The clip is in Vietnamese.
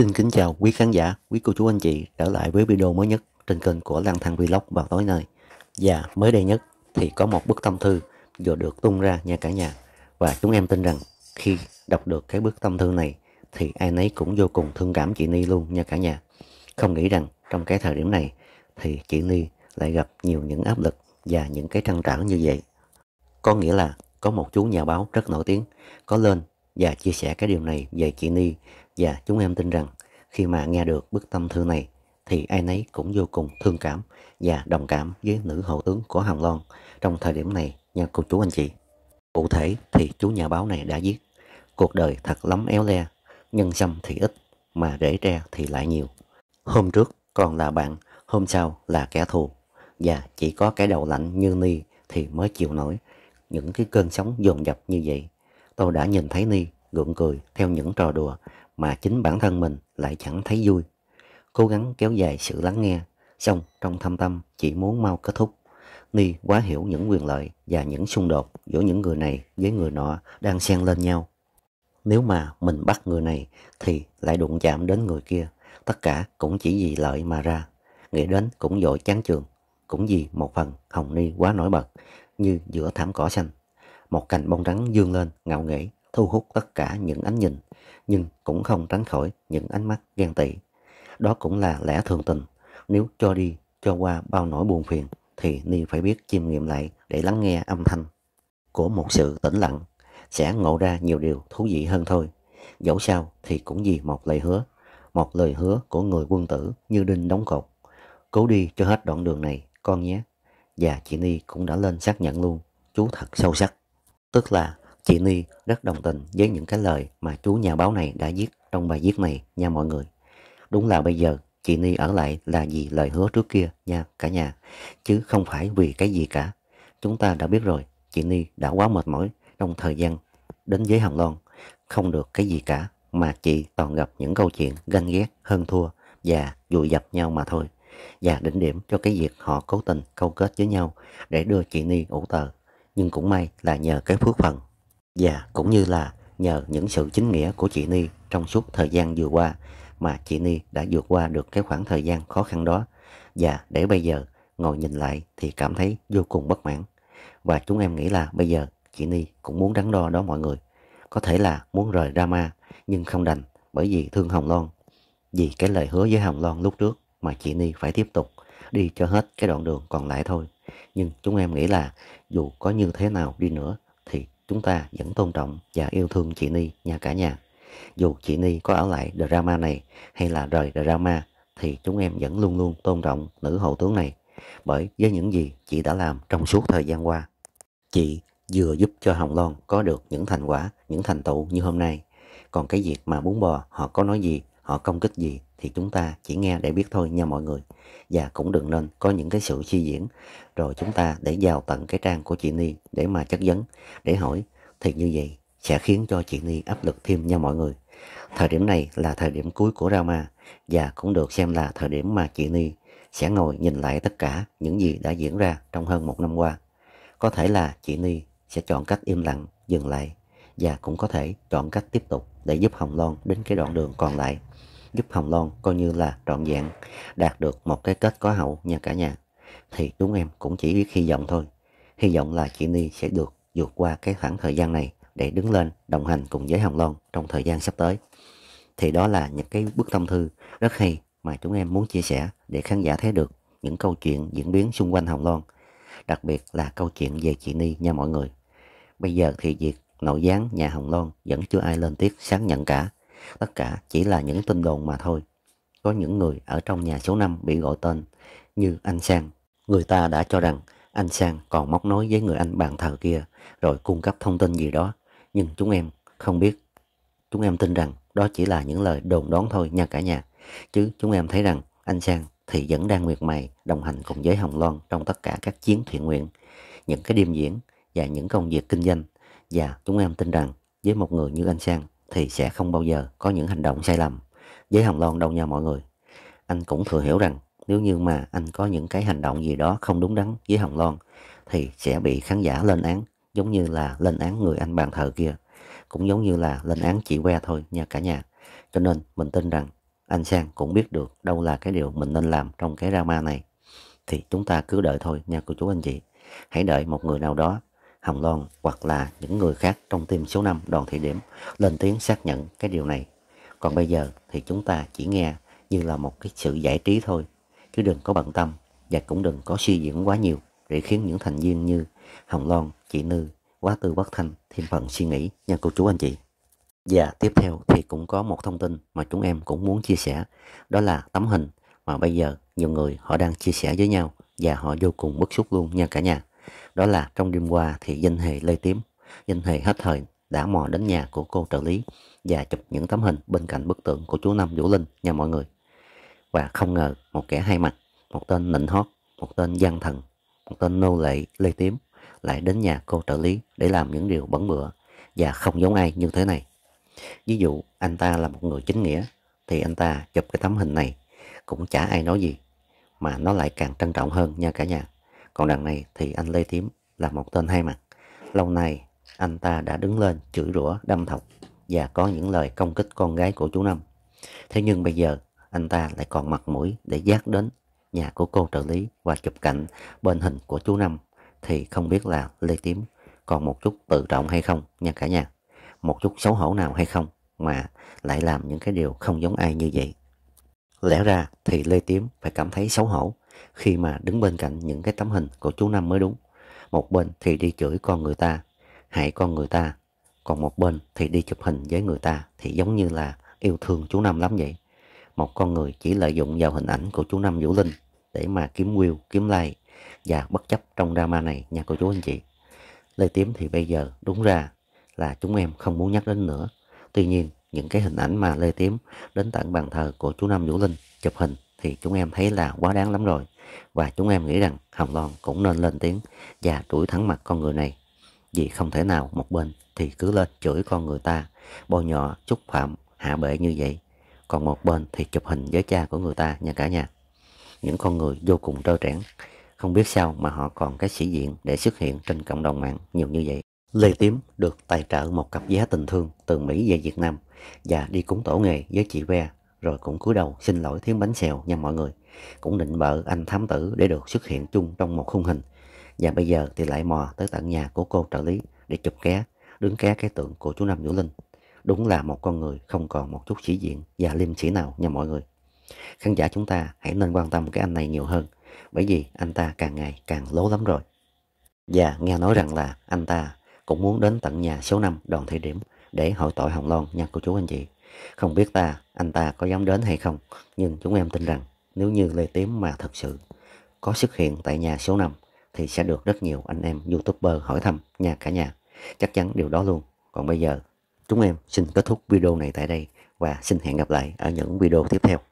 Xin kính chào quý khán giả, quý cô chú anh chị trở lại với video mới nhất trên kênh của Lang Thăng Vlog vào tối nay. Và mới đây nhất thì có một bức tâm thư vừa được tung ra nha cả nhà. Và chúng em tin rằng khi đọc được cái bức tâm thư này thì ai nấy cũng vô cùng thương cảm chị Ni luôn nha cả nhà. Không nghĩ rằng trong cái thời điểm này thì chị Ni lại gặp nhiều những áp lực và những cái trăn trở như vậy. Có nghĩa là có một chú nhà báo rất nổi tiếng có lên và chia sẻ cái điều này về chị Ni và dạ, chúng em tin rằng khi mà nghe được bức tâm thư này thì ai nấy cũng vô cùng thương cảm và đồng cảm với nữ hậu tướng của Hồng Loan trong thời điểm này nha cô chú anh chị. Cụ thể thì chú nhà báo này đã viết Cuộc đời thật lắm éo le, nhân xâm thì ít mà rễ tre thì lại nhiều. Hôm trước còn là bạn, hôm sau là kẻ thù. Và chỉ có cái đầu lạnh như Ni thì mới chịu nổi những cái cơn sóng dồn dập như vậy. Tôi đã nhìn thấy Ni gượng cười theo những trò đùa mà chính bản thân mình lại chẳng thấy vui. Cố gắng kéo dài sự lắng nghe, xong trong thâm tâm chỉ muốn mau kết thúc. Ni quá hiểu những quyền lợi và những xung đột giữa những người này với người nọ đang xen lên nhau. Nếu mà mình bắt người này thì lại đụng chạm đến người kia, tất cả cũng chỉ vì lợi mà ra. Nghĩ đến cũng dội chán trường, cũng vì một phần Hồng Ni quá nổi bật, như giữa thảm cỏ xanh. Một cành bông trắng dương lên, ngạo nghễ, thu hút tất cả những ánh nhìn, nhưng cũng không tránh khỏi những ánh mắt ghen tị. Đó cũng là lẽ thường tình, nếu cho đi, cho qua bao nỗi buồn phiền, thì Ni phải biết chiêm nghiệm lại để lắng nghe âm thanh của một sự tĩnh lặng, sẽ ngộ ra nhiều điều thú vị hơn thôi. Dẫu sao thì cũng vì một lời hứa, một lời hứa của người quân tử như đinh đóng cột. Cố đi cho hết đoạn đường này, con nhé. Và chị Ni cũng đã lên xác nhận luôn, chú thật sâu sắc. Tức là Chị Ni rất đồng tình với những cái lời mà chú nhà báo này đã viết trong bài viết này nha mọi người. Đúng là bây giờ chị Ni ở lại là vì lời hứa trước kia nha cả nhà, chứ không phải vì cái gì cả. Chúng ta đã biết rồi, chị Ni đã quá mệt mỏi trong thời gian đến với Hồng Loan, không được cái gì cả mà chị toàn gặp những câu chuyện ganh ghét, hơn thua và dụi dập nhau mà thôi. Và đỉnh điểm cho cái việc họ cố tình câu kết với nhau để đưa chị Ni ủ tờ. Nhưng cũng may là nhờ cái phước phần và dạ, cũng như là nhờ những sự chính nghĩa của chị Ni trong suốt thời gian vừa qua mà chị Ni đã vượt qua được cái khoảng thời gian khó khăn đó và dạ, để bây giờ ngồi nhìn lại thì cảm thấy vô cùng bất mãn và chúng em nghĩ là bây giờ chị Ni cũng muốn đắn đo đó mọi người có thể là muốn rời drama nhưng không đành bởi vì thương Hồng Loan vì cái lời hứa với Hồng Loan lúc trước mà chị Ni phải tiếp tục đi cho hết cái đoạn đường còn lại thôi nhưng chúng em nghĩ là dù có như thế nào đi nữa chúng ta vẫn tôn trọng và yêu thương chị Ni nha cả nhà. Dù chị Ni có ở lại drama này hay là rời drama thì chúng em vẫn luôn luôn tôn trọng nữ hậu tướng này bởi với những gì chị đã làm trong suốt thời gian qua. Chị vừa giúp cho Hồng Loan có được những thành quả, những thành tựu như hôm nay. Còn cái việc mà bún bò họ có nói gì họ công kích gì thì chúng ta chỉ nghe để biết thôi nha mọi người. Và cũng đừng nên có những cái sự suy diễn rồi chúng ta để vào tận cái trang của chị Ni để mà chất vấn, để hỏi thì như vậy sẽ khiến cho chị Ni áp lực thêm nha mọi người. Thời điểm này là thời điểm cuối của Rama và cũng được xem là thời điểm mà chị Ni sẽ ngồi nhìn lại tất cả những gì đã diễn ra trong hơn một năm qua. Có thể là chị Ni sẽ chọn cách im lặng, dừng lại và cũng có thể chọn cách tiếp tục để giúp Hồng Loan đến cái đoạn đường còn lại, giúp Hồng Loan coi như là trọn vẹn, đạt được một cái kết có hậu nha cả nhà. Thì chúng em cũng chỉ biết hy vọng thôi. Hy vọng là chị Ni sẽ được vượt qua cái khoảng thời gian này để đứng lên đồng hành cùng với Hồng Loan trong thời gian sắp tới. Thì đó là những cái bức tâm thư rất hay mà chúng em muốn chia sẻ để khán giả thấy được những câu chuyện diễn biến xung quanh Hồng Loan, đặc biệt là câu chuyện về chị Ni nha mọi người. Bây giờ thì việc nội gián nhà Hồng Loan vẫn chưa ai lên tiếng xác nhận cả. Tất cả chỉ là những tin đồn mà thôi. Có những người ở trong nhà số 5 bị gọi tên như anh Sang. Người ta đã cho rằng anh Sang còn móc nối với người anh bạn thờ kia rồi cung cấp thông tin gì đó. Nhưng chúng em không biết. Chúng em tin rằng đó chỉ là những lời đồn đoán thôi nha cả nhà. Chứ chúng em thấy rằng anh Sang thì vẫn đang miệt mài đồng hành cùng với Hồng Loan trong tất cả các chiến thiện nguyện, những cái đêm diễn và những công việc kinh doanh và dạ, chúng em tin rằng với một người như anh Sang thì sẽ không bao giờ có những hành động sai lầm với Hồng Loan đâu nha mọi người. Anh cũng thừa hiểu rằng nếu như mà anh có những cái hành động gì đó không đúng đắn với Hồng Loan thì sẽ bị khán giả lên án giống như là lên án người anh bàn thờ kia cũng giống như là lên án chị que thôi nha cả nhà cho nên mình tin rằng anh Sang cũng biết được đâu là cái điều mình nên làm trong cái drama này thì chúng ta cứ đợi thôi nha cô chú anh chị hãy đợi một người nào đó Hồng Loan hoặc là những người khác trong team số 5 đoàn thị điểm lên tiếng xác nhận cái điều này. Còn bây giờ thì chúng ta chỉ nghe như là một cái sự giải trí thôi, chứ đừng có bận tâm và cũng đừng có suy diễn quá nhiều để khiến những thành viên như Hồng Loan, chị Nư, Quá Tư Bất Thanh thêm phần suy nghĩ nha cô chú anh chị. Và tiếp theo thì cũng có một thông tin mà chúng em cũng muốn chia sẻ, đó là tấm hình mà bây giờ nhiều người họ đang chia sẻ với nhau và họ vô cùng bức xúc luôn nha cả nhà đó là trong đêm qua thì danh hề lê tím danh hề hết thời đã mò đến nhà của cô trợ lý và chụp những tấm hình bên cạnh bức tượng của chú Năm Vũ Linh nhà mọi người. Và không ngờ một kẻ hai mặt, một tên nịnh hót, một tên gian thần, một tên nô lệ lê tím lại đến nhà cô trợ lý để làm những điều bẩn bựa và không giống ai như thế này. Ví dụ anh ta là một người chính nghĩa thì anh ta chụp cái tấm hình này cũng chả ai nói gì mà nó lại càng trân trọng hơn nha cả nhà. Còn đằng này thì anh Lê Tiếm là một tên hai mặt. Lâu nay anh ta đã đứng lên chửi rủa đâm thọc và có những lời công kích con gái của chú Năm. Thế nhưng bây giờ anh ta lại còn mặt mũi để giác đến nhà của cô trợ lý và chụp cảnh bên hình của chú Năm thì không biết là Lê Tiếm còn một chút tự trọng hay không nha cả nhà. Một chút xấu hổ nào hay không mà lại làm những cái điều không giống ai như vậy. Lẽ ra thì Lê Tiếm phải cảm thấy xấu hổ khi mà đứng bên cạnh những cái tấm hình của chú Năm mới đúng. Một bên thì đi chửi con người ta, hại con người ta, còn một bên thì đi chụp hình với người ta thì giống như là yêu thương chú Năm lắm vậy. Một con người chỉ lợi dụng vào hình ảnh của chú Năm Vũ Linh để mà kiếm view, kiếm like và bất chấp trong drama này nha cô chú anh chị. Lê Tiếm thì bây giờ đúng ra là chúng em không muốn nhắc đến nữa. Tuy nhiên những cái hình ảnh mà Lê Tiếm đến tận bàn thờ của chú Năm Vũ Linh chụp hình thì chúng em thấy là quá đáng lắm rồi và chúng em nghĩ rằng Hồng Loan cũng nên lên tiếng và đuổi thẳng mặt con người này. Vì không thể nào một bên thì cứ lên chửi con người ta, bôi nhỏ xúc phạm, hạ bệ như vậy. Còn một bên thì chụp hình với cha của người ta nha cả nhà. Những con người vô cùng trơ trẽn, không biết sao mà họ còn cái sĩ diện để xuất hiện trên cộng đồng mạng nhiều như vậy. Lê Tím được tài trợ một cặp vé tình thương từ Mỹ về Việt Nam và đi cúng tổ nghề với chị Ve rồi cũng cúi đầu xin lỗi thiếu bánh xèo nha mọi người. Cũng định bợ anh thám tử để được xuất hiện chung trong một khung hình. Và bây giờ thì lại mò tới tận nhà của cô trợ lý để chụp ké, đứng ké cái tượng của chú Năm Vũ Linh. Đúng là một con người không còn một chút sĩ diện và liêm sĩ nào nha mọi người. Khán giả chúng ta hãy nên quan tâm cái anh này nhiều hơn, bởi vì anh ta càng ngày càng lố lắm rồi. Và nghe nói rằng là anh ta cũng muốn đến tận nhà số 5 đoàn thị điểm để hội tội Hồng Loan nha cô chú anh chị. Không biết ta anh ta có dám đến hay không, nhưng chúng em tin rằng nếu như Lê Tiếm mà thật sự có xuất hiện tại nhà số 5 thì sẽ được rất nhiều anh em youtuber hỏi thăm nhà cả nhà. Chắc chắn điều đó luôn. Còn bây giờ, chúng em xin kết thúc video này tại đây và xin hẹn gặp lại ở những video tiếp theo.